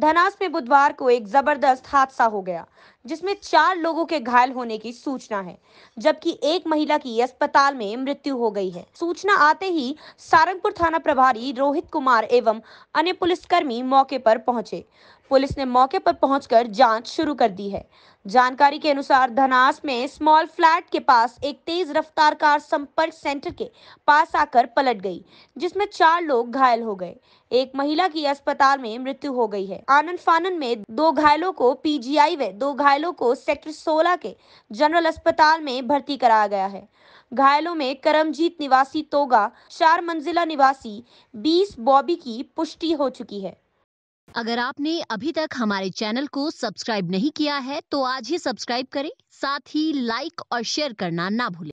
धनास में बुधवार को एक जबरदस्त हादसा हो गया जिसमें चार लोगों के घायल होने की सूचना है जबकि एक महिला की अस्पताल में मृत्यु हो गई है सूचना आते ही सारंगपुर थाना प्रभारी रोहित कुमार एवं अन्य पुलिसकर्मी मौके पर पहुंचे पुलिस ने मौके पर पहुंचकर जांच शुरू कर दी है जानकारी के अनुसार धनास में स्मॉल फ्लैट के पास एक तेज रफ्तार कार संपर्क सेंटर के पास आकर पलट गई जिसमें चार लोग घायल हो गए एक महिला की अस्पताल में मृत्यु हो गई है आनंद फानन में दो घायलों को पीजीआई व दो घायलों को सेक्टर 16 के जनरल अस्पताल में भर्ती कराया गया है घायलों में करमजीत निवासी तोगा चार मंजिला निवासी बीस बॉबी की पुष्टि हो चुकी है अगर आपने अभी तक हमारे चैनल को सब्सक्राइब नहीं किया है तो आज ही सब्सक्राइब करें साथ ही लाइक और शेयर करना ना भूलें